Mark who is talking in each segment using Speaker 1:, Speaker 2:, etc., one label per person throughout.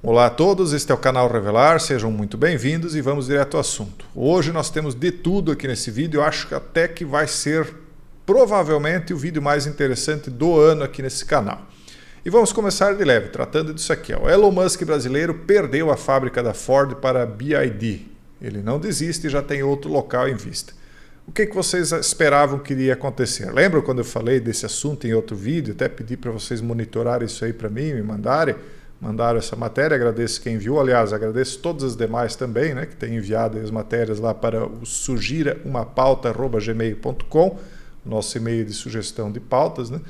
Speaker 1: Olá a todos, este é o canal Revelar, sejam muito bem-vindos e vamos direto ao assunto. Hoje nós temos de tudo aqui nesse vídeo, Eu acho que até que vai ser provavelmente o vídeo mais interessante do ano aqui nesse canal. E vamos começar de leve, tratando disso aqui. O Elon Musk brasileiro perdeu a fábrica da Ford para a BID. Ele não desiste e já tem outro local em vista. O que, que vocês esperavam que iria acontecer? Lembra quando eu falei desse assunto em outro vídeo? Até pedi para vocês monitorarem isso aí para mim, me mandarem mandaram essa matéria. Agradeço quem enviou. Aliás, agradeço todas as demais também, né, que têm enviado as matérias lá para o sugira_uma_pauta@gmail.com, nosso e-mail de sugestão de pautas, né?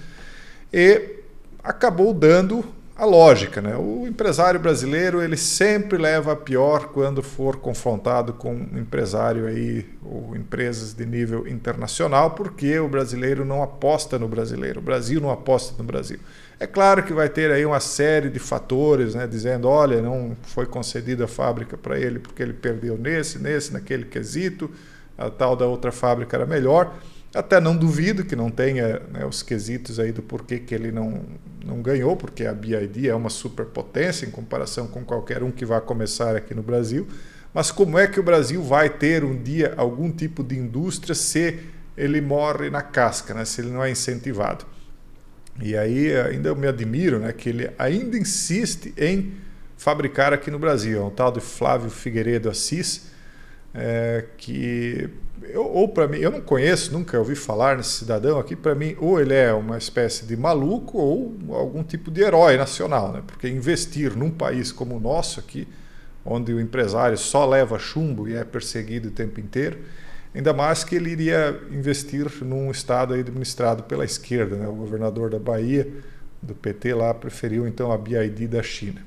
Speaker 1: E acabou dando a lógica, né? O empresário brasileiro ele sempre leva a pior quando for confrontado com um empresário aí ou empresas de nível internacional, porque o brasileiro não aposta no brasileiro, o Brasil não aposta no Brasil. É claro que vai ter aí uma série de fatores, né, dizendo, olha, não foi concedida a fábrica para ele porque ele perdeu nesse, nesse, naquele quesito, a tal da outra fábrica era melhor. Até não duvido que não tenha né, os quesitos aí do porquê que ele não, não ganhou, porque a BID é uma superpotência em comparação com qualquer um que vá começar aqui no Brasil. Mas como é que o Brasil vai ter um dia algum tipo de indústria se ele morre na casca, né, se ele não é incentivado? E aí ainda eu me admiro né, que ele ainda insiste em fabricar aqui no Brasil. É um tal de Flávio Figueiredo Assis, é, que eu, ou para mim, eu não conheço, nunca ouvi falar nesse cidadão aqui, para mim, ou ele é uma espécie de maluco ou algum tipo de herói nacional, né? Porque investir num país como o nosso aqui, onde o empresário só leva chumbo e é perseguido o tempo inteiro, ainda mais que ele iria investir num estado administrado pela esquerda, né? O governador da Bahia, do PT lá, preferiu então a BID da China.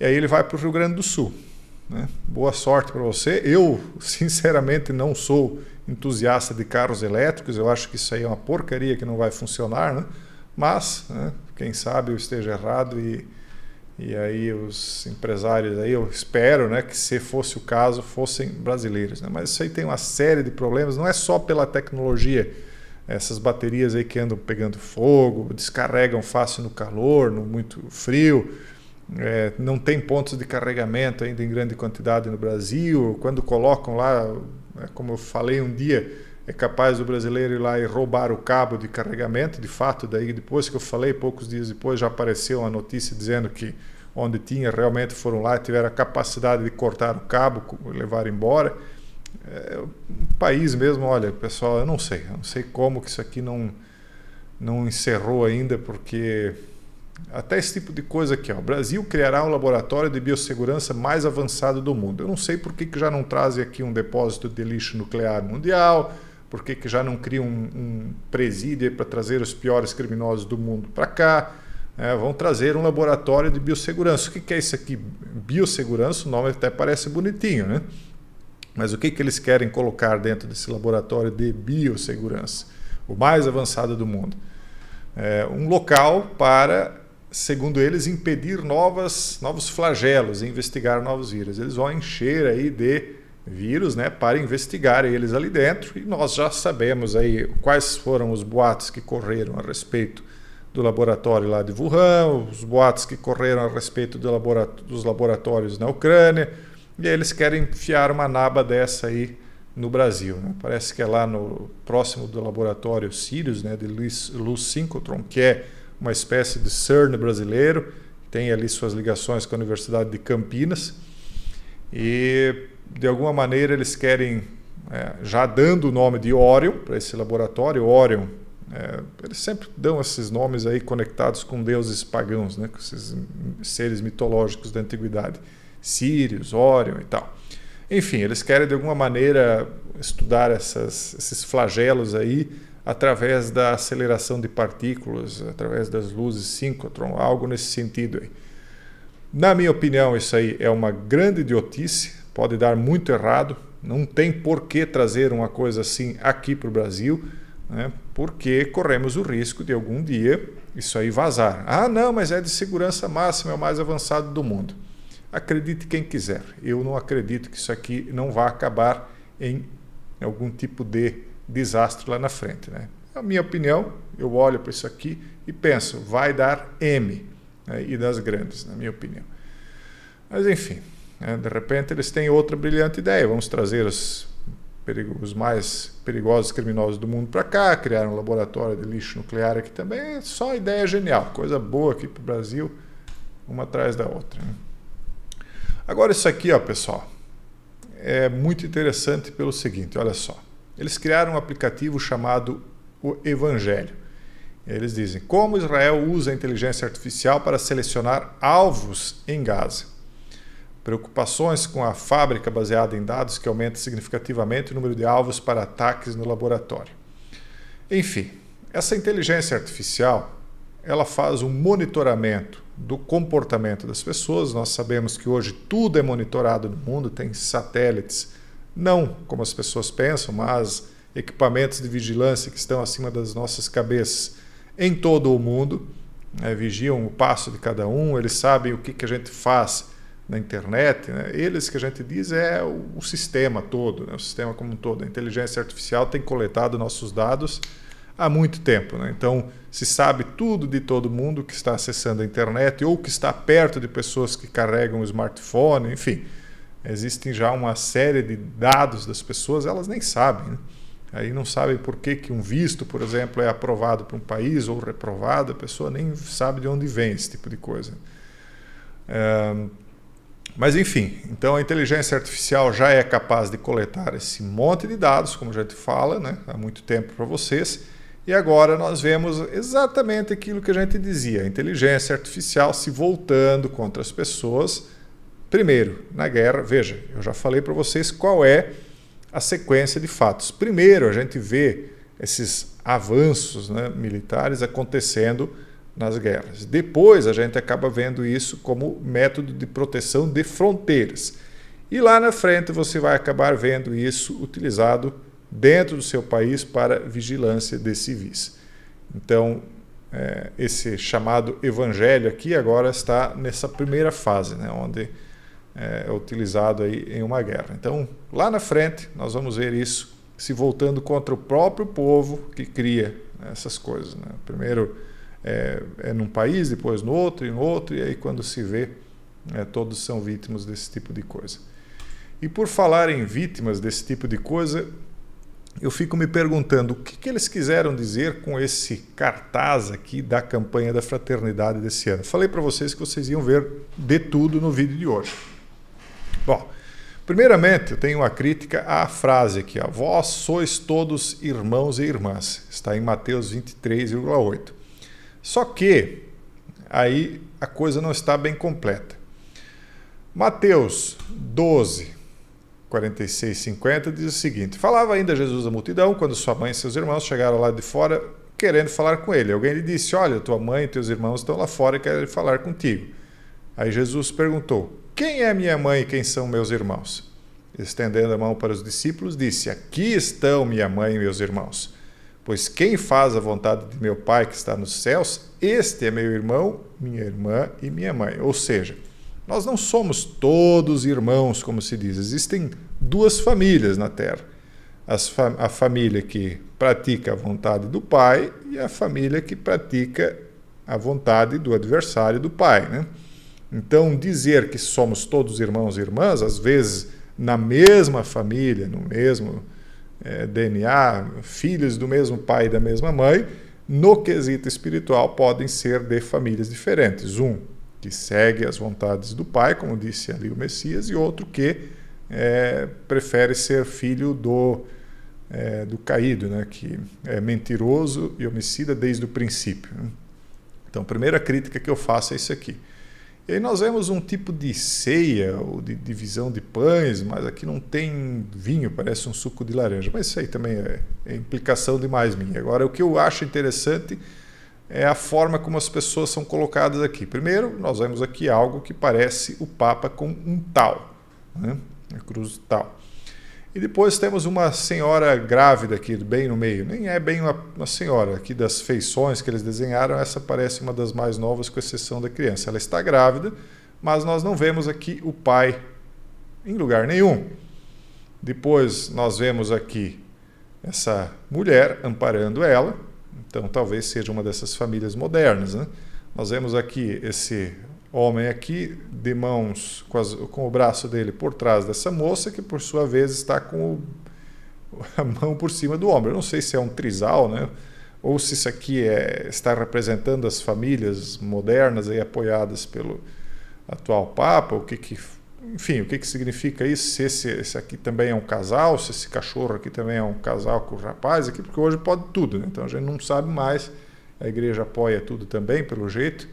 Speaker 1: E aí ele vai para o Rio Grande do Sul. Né? Boa sorte para você. Eu, sinceramente, não sou entusiasta de carros elétricos. Eu acho que isso aí é uma porcaria que não vai funcionar. Né? Mas, né? quem sabe eu esteja errado e, e aí os empresários aí, eu espero né, que se fosse o caso, fossem brasileiros. Né? Mas isso aí tem uma série de problemas, não é só pela tecnologia. Essas baterias aí que andam pegando fogo, descarregam fácil no calor, no muito frio é, não tem pontos de carregamento ainda em grande quantidade no Brasil. Quando colocam lá, é, como eu falei um dia, é capaz do brasileiro ir lá e roubar o cabo de carregamento. De fato, daí depois que eu falei, poucos dias depois já apareceu uma notícia dizendo que onde tinha realmente foram lá e tiveram a capacidade de cortar o cabo, levar embora. É, o país mesmo, olha, pessoal, eu não sei, eu não sei como que isso aqui não não encerrou ainda, porque até esse tipo de coisa aqui, ó. O Brasil criará o um laboratório de biossegurança mais avançado do mundo. Eu não sei por que, que já não trazem aqui um depósito de lixo nuclear mundial, por que, que já não criam um, um presídio para trazer os piores criminosos do mundo para cá. É, vão trazer um laboratório de biossegurança. O que, que é isso aqui? Biossegurança, o nome até parece bonitinho, né? Mas o que, que eles querem colocar dentro desse laboratório de biossegurança? O mais avançado do mundo. É um local para segundo eles, impedir novas, novos flagelos, investigar novos vírus. Eles vão encher aí de vírus, né, para investigar eles ali dentro. E nós já sabemos aí quais foram os boatos que correram a respeito do laboratório lá de Wuhan, os boatos que correram a respeito do dos laboratórios na Ucrânia. E eles querem enfiar uma naba dessa aí no Brasil. Né? Parece que é lá no próximo do laboratório Sirius, né, de Luiz que é uma espécie de CERN brasileiro, tem ali suas ligações com a Universidade de Campinas. E, de alguma maneira, eles querem, é, já dando o nome de Orion para esse laboratório, Orion, é, eles sempre dão esses nomes aí conectados com deuses pagãos, né, com esses seres mitológicos da antiguidade. sírios Orion e tal. Enfim, eles querem de alguma maneira estudar essas, esses flagelos aí através da aceleração de partículas, através das luzes síncrotron, algo nesse sentido aí. Na minha opinião, isso aí é uma grande idiotice, pode dar muito errado, não tem por que trazer uma coisa assim aqui para o Brasil, né? porque corremos o risco de algum dia isso aí vazar. Ah, não, mas é de segurança máxima, é o mais avançado do mundo. Acredite quem quiser, eu não acredito que isso aqui não vá acabar em algum tipo de desastre lá na frente. Né? É a minha opinião, eu olho para isso aqui e penso, vai dar M, né? e das grandes, na minha opinião. Mas enfim, né? de repente eles têm outra brilhante ideia, vamos trazer os, os mais perigosos criminosos do mundo para cá, criar um laboratório de lixo nuclear aqui também, é só ideia genial, coisa boa aqui para o Brasil, uma atrás da outra. Né? Agora isso aqui, ó, pessoal, é muito interessante pelo seguinte, olha só. Eles criaram um aplicativo chamado o Evangelho. Eles dizem como Israel usa a inteligência artificial para selecionar alvos em Gaza. Preocupações com a fábrica baseada em dados que aumenta significativamente o número de alvos para ataques no laboratório. Enfim, essa inteligência artificial, ela faz um monitoramento do comportamento das pessoas. Nós sabemos que hoje tudo é monitorado no mundo, tem satélites não, como as pessoas pensam, mas equipamentos de vigilância que estão acima das nossas cabeças em todo o mundo, né, vigiam o passo de cada um, eles sabem o que, que a gente faz na internet. Né? Eles que a gente diz é o, sistema todo, né? o sistema como um todo. A inteligência artificial tem coletado nossos dados há muito tempo. Né? Então, se sabe tudo de todo mundo que está acessando a internet ou que está perto de pessoas que carregam o smartphone, enfim existem já uma série de dados das pessoas, elas nem sabem. Né? Aí não sabem por que, que um visto, por exemplo, é aprovado para um país ou reprovado, a pessoa nem sabe de onde vem esse tipo de coisa. É, mas enfim, então a inteligência artificial já é capaz de coletar esse monte de dados, como já te fala né, há muito tempo para vocês, e agora nós vemos exatamente aquilo que a gente dizia: a inteligência artificial se voltando contra as pessoas Primeiro, na guerra, veja, eu já falei para vocês qual é a sequência de fatos. Primeiro, a gente vê esses avanços né, militares acontecendo nas guerras. Depois, a gente acaba vendo isso como método de proteção de fronteiras. E lá na frente, você vai acabar vendo isso utilizado dentro do seu país para vigilância de civis. Então, é, esse chamado evangelho aqui agora está nessa primeira fase, né, onde é, é, utilizado aí em uma guerra. Então, lá na frente, nós vamos ver isso se voltando contra o próprio povo que cria né, essas coisas. Né? Primeiro é, é, num país, depois no outro, no outro, e aí quando se vê, é, todos são vítimas desse tipo de coisa. E por falar em vítimas desse tipo de coisa, eu fico me perguntando o que, que, eles quiseram dizer com esse cartaz aqui da campanha da fraternidade desse ano. Falei para vocês que vocês iam ver de tudo no vídeo de hoje. Bom, primeiramente eu tenho uma crítica à frase aqui, ó, vós sois todos irmãos e irmãs, está em Mateus 23,8. Só que aí a coisa não está bem completa. Mateus 12, 46, 50 diz o seguinte: Falava ainda Jesus à multidão quando sua mãe e seus irmãos chegaram lá de fora querendo falar com ele. Alguém lhe disse: Olha, tua mãe e teus irmãos estão lá fora e querem falar contigo. Aí Jesus perguntou: quem é minha mãe e quem são meus irmãos? Estendendo a mão para os discípulos, disse: Aqui estão minha mãe e meus irmãos. Pois quem faz a vontade de meu Pai que está nos céus, este é meu irmão, minha irmã e minha mãe. Ou seja, nós não somos todos irmãos, como se diz. Existem duas famílias na terra: a família que pratica a vontade do Pai e a família que pratica a vontade do adversário do Pai. Né? Então, dizer que somos todos irmãos e irmãs, às vezes na mesma família, no mesmo é, eh, DNA, filhos do mesmo pai e da mesma mãe, no quesito espiritual podem ser de famílias diferentes. Um que segue as vontades do pai, como disse ali o Messias, e outro que é, prefere ser filho do, é, do caído, né, que é mentiroso e homicida desde o princípio. Então, a primeira crítica que eu faço é isso aqui. E aí nós vemos um tipo de ceia ou de divisão de pães, mas aqui não tem vinho, parece um suco de laranja. Mas isso aí também é, é implicação demais minha. Agora, o que eu acho interessante é a forma como as pessoas são colocadas aqui. Primeiro, nós vemos aqui algo que parece o Papa com um tal, né? a cruz tal. E depois temos uma senhora grávida aqui, bem no meio. Nem é bem uma, uma, senhora. Aqui das feições que eles desenharam, essa parece uma das mais novas, com exceção da criança. Ela está grávida, mas nós não vemos aqui o pai em lugar nenhum. Depois nós vemos aqui essa mulher amparando ela. Então talvez seja uma dessas famílias modernas. Né? Nós vemos aqui esse homem aqui de mãos com, as, com, o braço dele por trás dessa moça, que por sua vez está com o, a mão por cima do homem. Eu não sei se é um trisal, né? ou se isso aqui é, está representando as famílias modernas aí apoiadas pelo atual Papa, o que, que enfim, o que, que significa isso, se esse, esse, aqui também é um casal, se esse cachorro aqui também é um casal com o rapaz aqui, porque hoje pode tudo, né? então a gente não sabe mais, a igreja apoia tudo também, pelo jeito,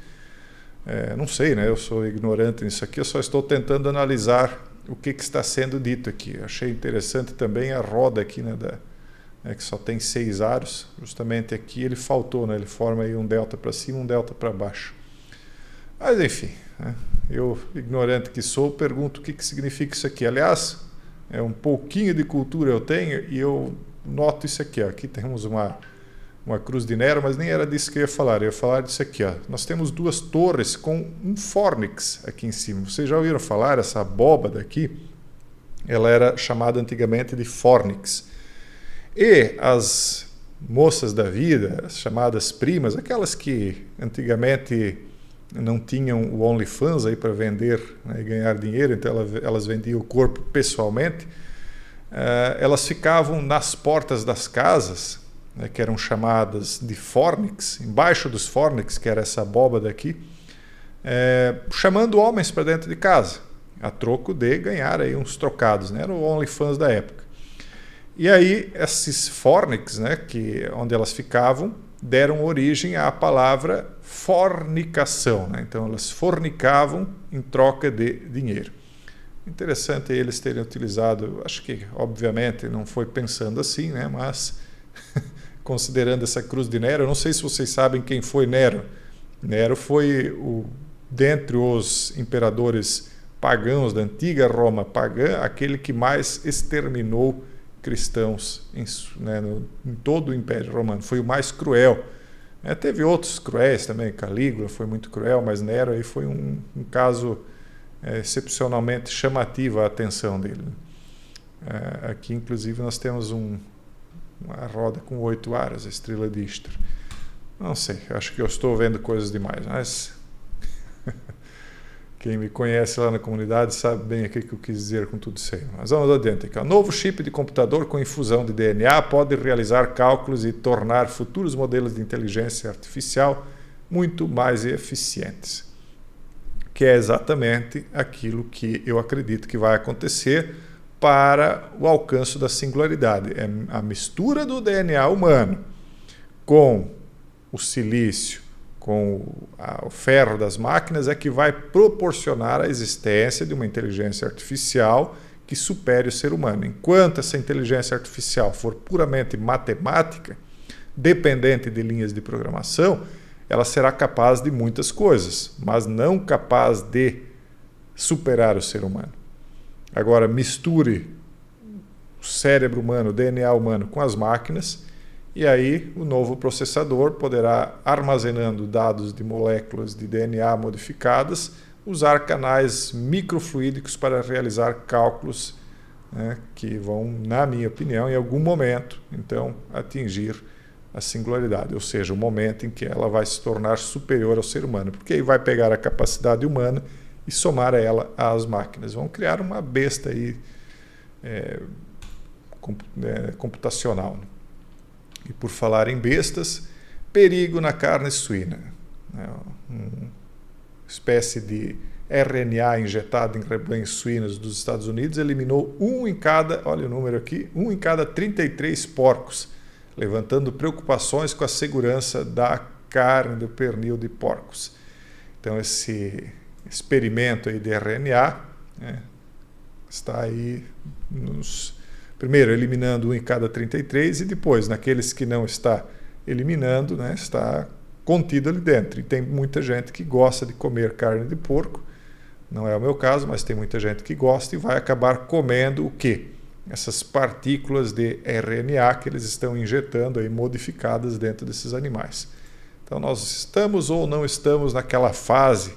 Speaker 1: é, não sei, né? eu sou ignorante nisso aqui, eu só estou tentando analisar o que, que está sendo dito aqui. Achei interessante também a roda aqui, né, da, né, que só tem seis aros, justamente aqui ele faltou, né? ele forma aí um delta para cima um delta para baixo. Mas enfim, né? eu, ignorante que sou, pergunto o que, que significa isso aqui. Aliás, é um pouquinho de cultura eu tenho e eu noto isso aqui. Ó. Aqui temos uma uma cruz de Nero, mas nem era disso que eu ia falar. Eu ia falar disso aqui. Ó. Nós temos duas torres com um fórnix aqui em cima. Vocês já ouviram falar essa abóbada aqui? Ela era chamada antigamente de fórnix. E as moças da vida, as chamadas primas, aquelas que antigamente não tinham o OnlyFans aí para vender né, e ganhar dinheiro, então elas vendiam o corpo pessoalmente, eh, elas ficavam nas portas das casas né, que eram chamadas de fornix, embaixo dos fornix, que era essa abóbada aqui, é, chamando homens para dentro de casa, a troco de ganhar aí uns trocados, né? Era o OnlyFans da época. E aí esses fornix, né, que onde elas ficavam, deram origem à palavra fornicação, né? Então elas fornicavam em troca de dinheiro. Interessante eles terem utilizado, acho que obviamente não foi pensando assim, né, mas considerando essa cruz de Nero. Eu não sei se vocês sabem quem foi Nero. Nero foi o dentre os imperadores pagãos da antiga Roma pagã, aquele que mais exterminou cristãos em, né, no, em todo o Império Romano. Foi o mais cruel. É, teve outros cruéis também, Calígula foi muito cruel, mas Nero aí foi um, um caso é, excepcionalmente chamativo a atenção dele. É, aqui, inclusive, nós temos um, uma roda com oito aras, a estrela de Não sei, acho que eu estou vendo coisas demais, mas quem me conhece lá na comunidade sabe bem o que eu quis dizer com tudo isso aí. Mas vamos adiante aqui. O novo chip de computador com infusão de DNA pode realizar cálculos e tornar futuros modelos de inteligência artificial muito mais eficientes. Que é exatamente aquilo que eu acredito que vai acontecer para o alcance da singularidade. É a mistura do DNA humano com o silício, com o ferro das máquinas, é que vai proporcionar a existência de uma inteligência artificial que supere o ser humano. Enquanto essa inteligência artificial for puramente matemática, dependente de linhas de programação, ela será capaz de muitas coisas, mas não capaz de superar o ser humano. Agora, misture o cérebro humano, o DNA humano com as máquinas, e aí o novo processador poderá, armazenando dados de moléculas de DNA modificadas, usar canais microfluídicos para realizar cálculos né, que vão, na minha opinião, em algum momento, então, atingir a singularidade, ou seja, o momento em que ela vai se tornar superior ao ser humano, porque aí vai pegar a capacidade humana e somar ela às máquinas. Vão criar uma besta aí é, é, computacional. Né? E por falar em bestas, perigo na carne suína. Né? Uma espécie de RNA injetado em rebanhos suínos dos Estados Unidos eliminou um em cada, olha o número aqui, um em cada 33 porcos, levantando preocupações com a segurança da carne do pernil de porcos. Então esse experimento aí de RNA, né, está aí nos, primeiro eliminando um em cada 33 e depois naqueles que não está eliminando, né, está contido ali dentro. E tem muita gente que gosta de comer carne de porco, não é o meu caso, mas tem muita gente que gosta e vai acabar comendo o quê? Essas partículas de RNA que eles estão injetando aí modificadas dentro desses animais. Então nós estamos ou não estamos naquela fase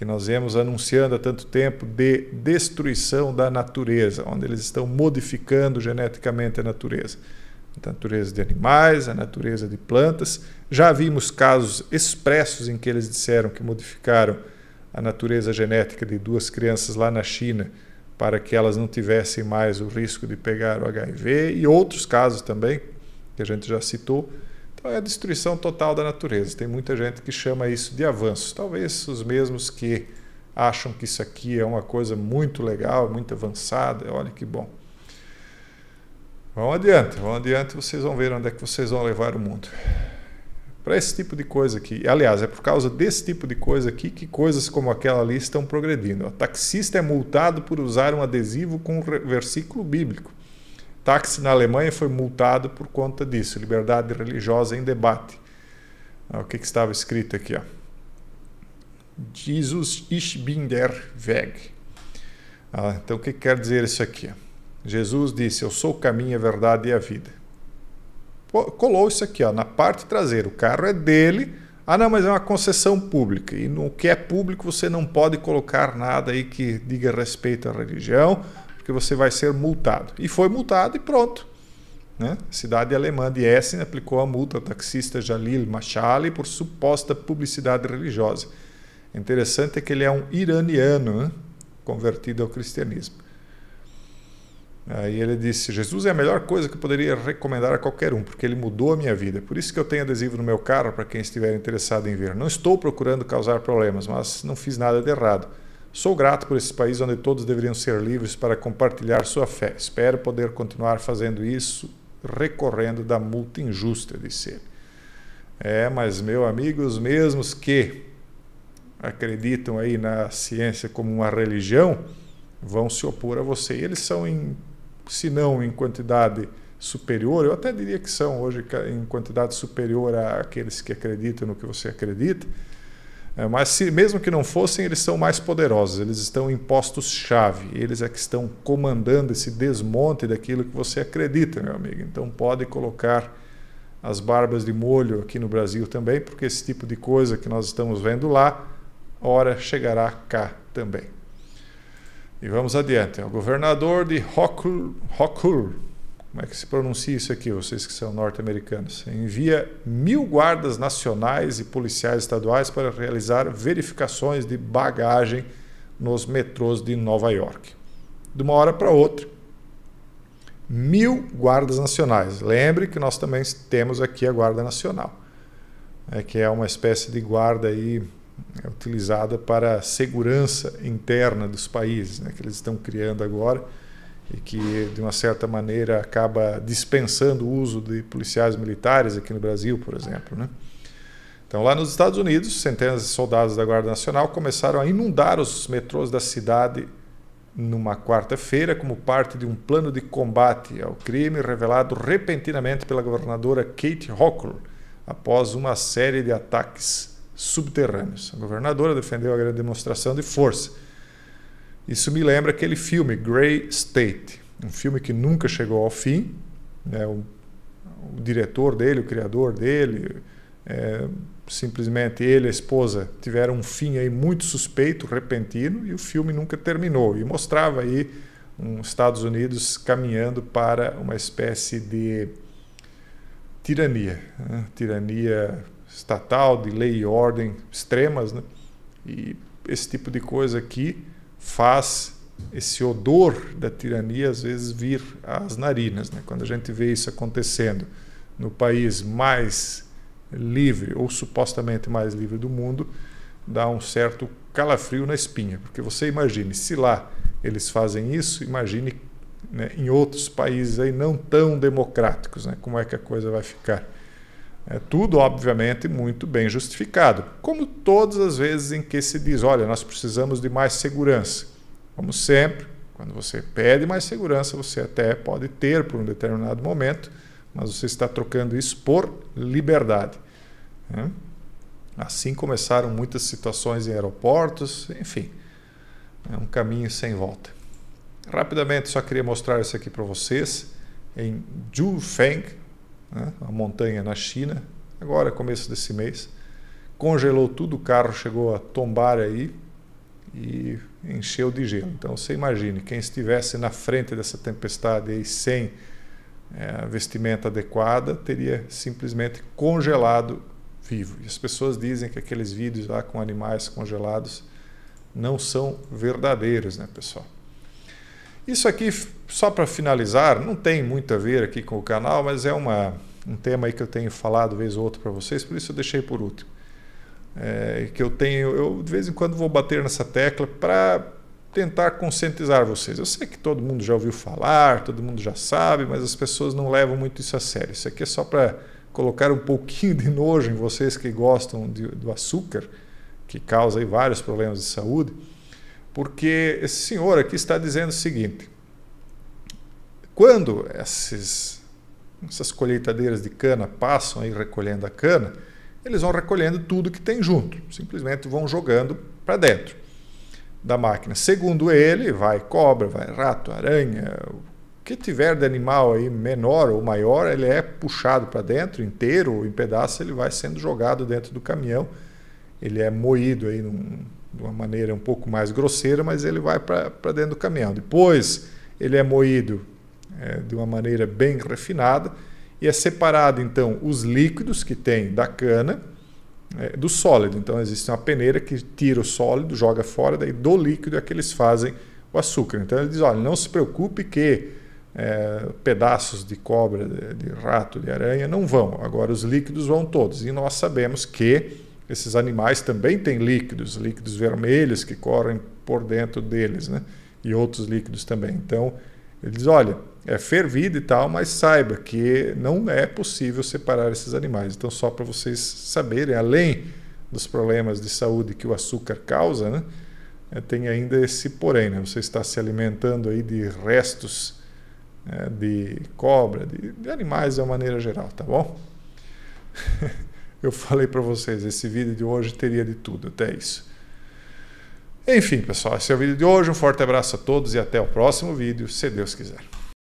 Speaker 1: que nós vemos anunciando há tanto tempo de destruição da natureza, onde eles estão modificando geneticamente a natureza. Então, a natureza de animais, a natureza de plantas. Já vimos casos expressos em que eles disseram que modificaram a natureza genética de duas crianças lá na China para que elas não tivessem mais o risco de pegar o HIV e outros casos também que a gente já citou então é a destruição total da natureza. Tem muita gente que chama isso de avanço. Talvez os mesmos que acham que isso aqui é uma coisa muito legal, muito avançada. Olha que bom. Vão adiante, vão adiante, vocês vão ver onde é que vocês vão levar o mundo. Para esse tipo de coisa aqui, aliás, é por causa desse tipo de coisa aqui que coisas como aquela ali estão progredindo. O taxista é multado por usar um adesivo com um versículo bíblico. Táxi na Alemanha foi multado por conta disso. Liberdade religiosa em debate. Ah, o que, que, estava escrito aqui? Ó. Jesus ich bin der Weg. Ah, então, o que, que quer dizer isso aqui? Jesus disse: Eu sou o caminho, a verdade e a vida. colou isso aqui ó, na parte traseira. O carro é dele. Ah, não, mas é uma concessão pública. E no que é público você não pode colocar nada aí que diga respeito à religião, porque você vai ser multado. E foi multado e pronto. Né? A cidade alemã de Essen aplicou a multa ao taxista Jalil Machali por suposta publicidade religiosa. Interessante é que ele é um iraniano né? convertido ao cristianismo. Aí ele disse: Jesus é a melhor coisa que eu poderia recomendar a qualquer um, porque ele mudou a minha vida. Por isso que eu tenho adesivo no meu carro para quem estiver interessado em ver. Não estou procurando causar problemas, mas não fiz nada de errado. Sou grato por esse país onde todos deveriam ser livres para compartilhar sua fé. Espero poder continuar fazendo isso, recorrendo da multa injusta, disse ele. É, mas, meu amigo, os mesmos que acreditam aí na ciência como uma religião vão se opor a você. E eles são, em, se não em quantidade superior, eu até diria que são hoje em quantidade superior àqueles que acreditam no que você acredita é, mas se, mesmo que não fossem, eles são mais poderosos, eles estão em postos-chave, eles é que estão comandando esse desmonte daquilo que você acredita, meu amigo. Então pode colocar as barbas de molho aqui no Brasil também, porque esse tipo de coisa que nós estamos vendo lá, hora chegará cá também. E vamos adiante. O governador de Hokur, Hokur como é que se pronuncia isso aqui, vocês que são norte-americanos? Envia mil guardas nacionais e policiais estaduais para realizar verificações de bagagem nos metrôs de Nova York. De uma hora para outra, mil guardas nacionais. Lembre que nós também temos aqui a Guarda Nacional, né, que é uma espécie de guarda aí é, utilizada para a segurança interna dos países, né, que eles estão criando agora e que de uma certa maneira acaba dispensando o uso de policiais militares aqui no Brasil, por exemplo, né? Então, lá nos Estados Unidos, centenas de soldados da Guarda Nacional começaram a inundar os metrôs da cidade numa quarta-feira como parte de um plano de combate ao crime revelado repentinamente pela governadora Kate Hochul após uma série de ataques subterrâneos. A governadora defendeu a grande demonstração de força isso me lembra aquele filme, Grey State, um filme que nunca chegou ao fim. Né? O, o diretor dele, o criador dele, é, simplesmente ele e a esposa tiveram um fim aí muito suspeito, repentino, e o filme nunca terminou. E mostrava aí um Estados Unidos caminhando para uma espécie de tirania, né? tirania estatal, de lei e ordem extremas, né? e esse tipo de coisa aqui faz esse odor da tirania às vezes vir às narinas. Né? Quando a gente vê isso acontecendo no país mais livre ou supostamente mais livre do mundo, dá um certo calafrio na espinha, porque você imagine se lá eles fazem isso, imagine né, em outros países aí não tão democráticos, né? Como é que a coisa vai ficar? É tudo, obviamente, muito bem justificado, como todas as vezes em que se diz: olha, nós precisamos de mais segurança. Como sempre, quando você pede mais segurança, você até pode ter por um determinado momento, mas você está trocando isso por liberdade. Né? Assim começaram muitas situações em aeroportos, enfim, é um caminho sem volta. Rapidamente, só queria mostrar isso aqui para vocês em Zhufeng, né? uma montanha na China, agora começo desse mês. Congelou tudo, o carro chegou a tombar aí e encheu de gelo. Então você imagine, quem estivesse na frente dessa tempestade aí sem é, vestimenta adequada teria simplesmente congelado vivo. E as pessoas dizem que aqueles vídeos lá com animais congelados não são verdadeiros, né, pessoal? Isso aqui, só para finalizar, não tem muito a ver aqui com o canal, mas é uma, um tema aí que eu tenho falado vez ou outra para vocês, por isso eu deixei por último. É, que eu tenho, eu de vez em quando vou bater nessa tecla para tentar conscientizar vocês. Eu sei que todo mundo já ouviu falar, todo mundo já sabe, mas as pessoas não levam muito isso a sério. Isso aqui é só para colocar um pouquinho de nojo em vocês que gostam de, do açúcar, que causa aí vários problemas de saúde porque esse senhor aqui está dizendo o seguinte: quando esses, essas colheitadeiras de cana passam aí recolhendo a cana, eles vão recolhendo tudo que tem junto, simplesmente vão jogando para dentro da máquina. Segundo ele, vai cobra, vai rato, aranha, o que tiver de animal aí menor ou maior, ele é puxado para dentro inteiro, ou em pedaço, ele vai sendo jogado dentro do caminhão. Ele é moído aí num de uma maneira um pouco mais grosseira, mas ele vai para dentro do caminhão. Depois ele é moído é, de uma maneira bem refinada e é separado então os líquidos que tem da cana é, do sólido. Então existe uma peneira que tira o sólido, joga fora, daí do líquido é que eles fazem o açúcar. Então ele diz: olha, não se preocupe que é, pedaços de cobra, de, de rato, de aranha não vão. Agora os líquidos vão todos. E nós sabemos que esses animais também têm líquidos, líquidos vermelhos que correm por dentro deles, né? E outros líquidos também. Então, eles, olha, é fervido e tal, mas saiba que não é possível separar esses animais. Então, só para vocês saberem, além dos problemas de saúde que o açúcar causa, né? É, tem ainda esse porém, né? Você está se alimentando aí de restos né, de cobra, de, de animais de uma maneira geral, tá bom? Eu falei para vocês, esse vídeo de hoje teria de tudo, até isso. Enfim, pessoal, esse é o vídeo de hoje. Um forte abraço a todos e até o próximo vídeo, se Deus quiser.